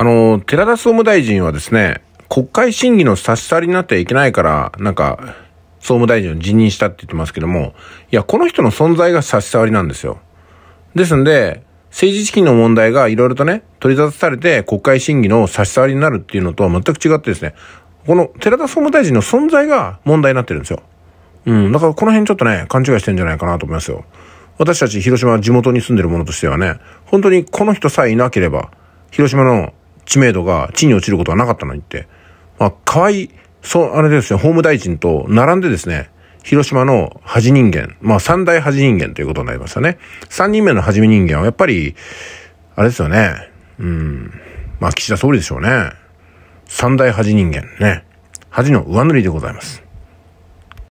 あの、寺田総務大臣はですね、国会審議の差し去りになってはいけないから、なんか、総務大臣を辞任したって言ってますけども、いや、この人の存在が差し障りなんですよ。ですんで、政治資金の問題がいろいろとね、取り沙汰されて国会審議の差し障りになるっていうのとは全く違ってですね、この寺田総務大臣の存在が問題になってるんですよ。うん、だからこの辺ちょっとね、勘違いしてんじゃないかなと思いますよ。私たち広島地元に住んでる者としてはね、本当にこの人さえいなければ、広島の知名度が地に落ちることはなかったのにって。まあ、河合、そう、あれですね、法務大臣と並んでですね、広島の恥人間、まあ三大恥人間ということになりましたね。三人目の恥人間はやっぱり、あれですよね。うん。まあ岸田総理でしょうね。三大恥人間ね。恥の上塗りでございます。